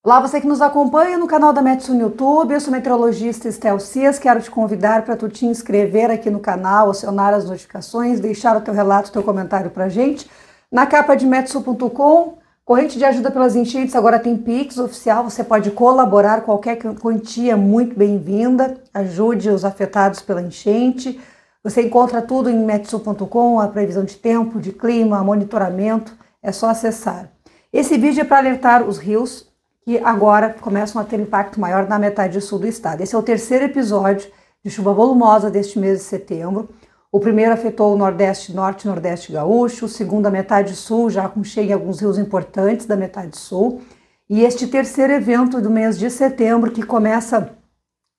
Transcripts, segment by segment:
Olá, você que nos acompanha no canal da Metsu no YouTube, eu sou meteorologista Estel Cias, quero te convidar para tu te inscrever aqui no canal, acionar as notificações, deixar o teu relato, o teu comentário para gente. Na capa de metsu.com, corrente de ajuda pelas enchentes, agora tem Pix oficial, você pode colaborar, qualquer quantia muito bem-vinda, ajude os afetados pela enchente. Você encontra tudo em metsu.com, a previsão de tempo, de clima, monitoramento, é só acessar. Esse vídeo é para alertar os rios, que agora começam a ter impacto maior na metade sul do estado. Esse é o terceiro episódio de chuva volumosa deste mês de setembro. O primeiro afetou o Nordeste, Norte e Nordeste Gaúcho, o segundo a metade sul, já com cheio em alguns rios importantes da metade sul. E este terceiro evento do mês de setembro, que começa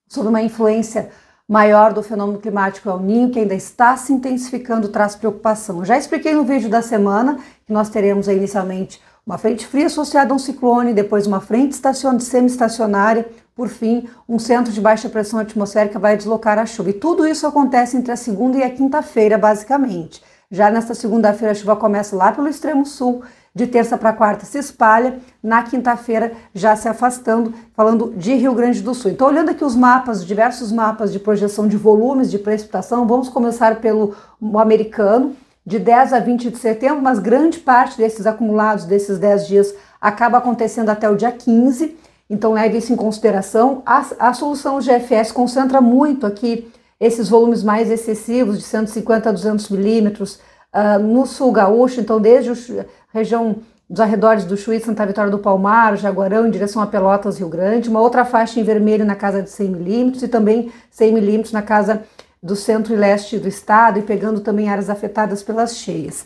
sob uma influência maior do fenômeno climático El Ninho, que ainda está se intensificando, traz preocupação. Eu já expliquei no vídeo da semana que nós teremos inicialmente uma frente fria associada a um ciclone, depois uma frente semi-estacionária, por fim, um centro de baixa pressão atmosférica vai deslocar a chuva. E tudo isso acontece entre a segunda e a quinta-feira, basicamente. Já nesta segunda-feira, a chuva começa lá pelo extremo sul, de terça para quarta se espalha, na quinta-feira já se afastando, falando de Rio Grande do Sul. Então, olhando aqui os mapas, diversos mapas de projeção de volumes de precipitação, vamos começar pelo americano de 10 a 20 de setembro, mas grande parte desses acumulados, desses 10 dias, acaba acontecendo até o dia 15. Então leve isso em consideração. A, a solução GFS concentra muito aqui esses volumes mais excessivos, de 150 a 200 milímetros, uh, no sul gaúcho, então desde a região dos arredores do Chuí, Santa Vitória do Palmar, Jaguarão, em direção a Pelotas, Rio Grande, uma outra faixa em vermelho na casa de 100 milímetros e também 100 milímetros na casa do centro e leste do estado e pegando também áreas afetadas pelas cheias.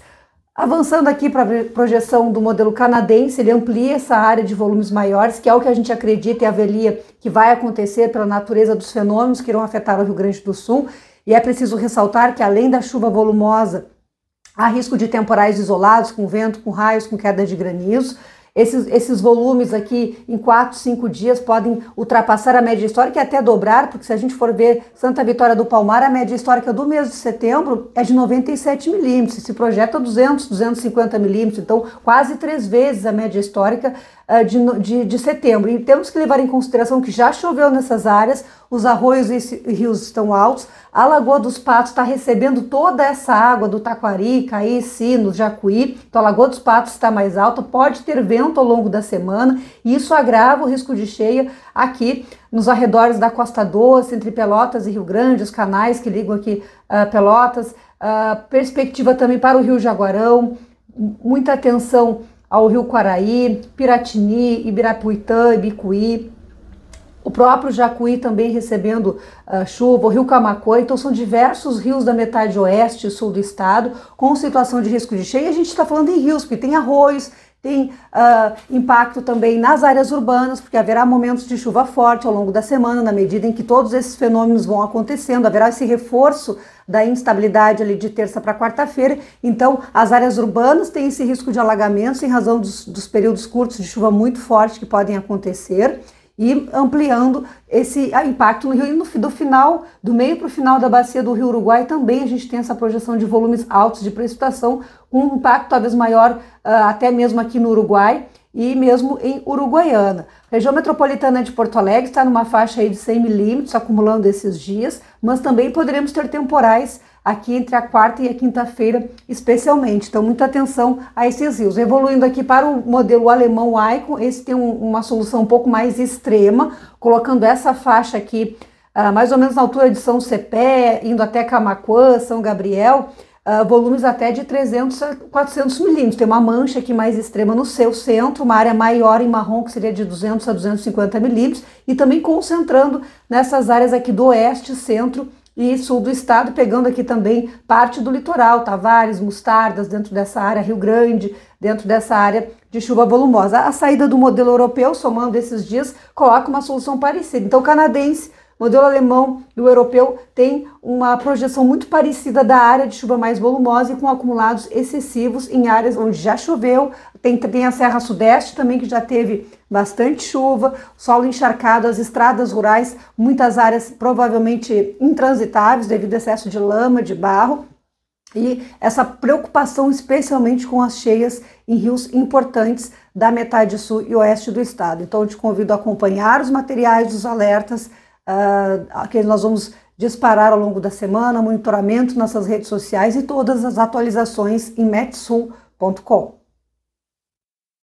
Avançando aqui para a projeção do modelo canadense, ele amplia essa área de volumes maiores, que é o que a gente acredita e avelia que vai acontecer pela natureza dos fenômenos que irão afetar o Rio Grande do Sul. E é preciso ressaltar que, além da chuva volumosa, há risco de temporais isolados, com vento, com raios, com queda de granizo. Esses, esses volumes aqui, em quatro, cinco dias, podem ultrapassar a média histórica e até dobrar, porque se a gente for ver Santa Vitória do Palmar, a média histórica do mês de setembro é de 97 milímetros, se projeta 200, 250 milímetros, então quase três vezes a média histórica ah, de, de, de, setembro. E temos que levar em consideração que já choveu nessas áreas, os arroios e rios estão altos, a Lagoa dos Patos está recebendo toda essa água do Taquari, Caí, Sino, Jacuí, então a Lagoa dos Patos está mais alta, pode ter vento aumenta ao longo da semana e isso agrava o risco de cheia aqui nos arredores da Costa Doce, entre Pelotas e Rio Grande, os canais que ligam aqui uh, Pelotas. Uh, perspectiva também para o Rio Jaguarão, muita atenção ao Rio Quaraí, Piratini, Ibirapuitã, Ibicuí, o próprio Jacuí também recebendo uh, chuva, o Rio Camacoi então são diversos rios da metade oeste e sul do estado com situação de risco de cheia. E a gente está falando em rios, porque tem arroios, tem uh, impacto também nas áreas urbanas, porque haverá momentos de chuva forte ao longo da semana, na medida em que todos esses fenômenos vão acontecendo, haverá esse reforço da instabilidade ali de terça para quarta-feira. Então, as áreas urbanas têm esse risco de alagamentos em razão dos, dos períodos curtos de chuva muito forte que podem acontecer e ampliando esse ah, impacto no rio. E no, do final, do meio para o final da bacia do rio Uruguai, também a gente tem essa projeção de volumes altos de precipitação, com um impacto talvez maior uh, até mesmo aqui no Uruguai e mesmo em Uruguaiana. A região metropolitana de Porto Alegre está numa faixa aí de 100 milímetros, acumulando esses dias, mas também poderemos ter temporais aqui entre a quarta e a quinta-feira, especialmente. Então, muita atenção a esses rios. Evoluindo aqui para o modelo alemão Icon, esse tem um, uma solução um pouco mais extrema, colocando essa faixa aqui, uh, mais ou menos na altura de São Cepé, indo até Camacuã, São Gabriel, uh, volumes até de 300 a 400 milímetros. Tem uma mancha aqui mais extrema no seu centro, uma área maior em marrom, que seria de 200 a 250 milímetros, e também concentrando nessas áreas aqui do oeste, centro e sul do estado, pegando aqui também parte do litoral, Tavares, Mostardas, dentro dessa área, Rio Grande, dentro dessa área de chuva volumosa. A saída do modelo europeu, somando esses dias, coloca uma solução parecida. Então, canadense o modelo alemão e o europeu têm uma projeção muito parecida da área de chuva mais volumosa e com acumulados excessivos em áreas onde já choveu. Tem, tem a Serra Sudeste também, que já teve bastante chuva, solo encharcado, as estradas rurais, muitas áreas provavelmente intransitáveis devido ao excesso de lama, de barro. E essa preocupação, especialmente com as cheias em rios importantes da metade sul e oeste do estado. Então, te convido a acompanhar os materiais, os alertas uh, ah, que nós vamos disparar ao longo da semana, monitoramento nossas redes sociais e todas as atualizações em metsul.com.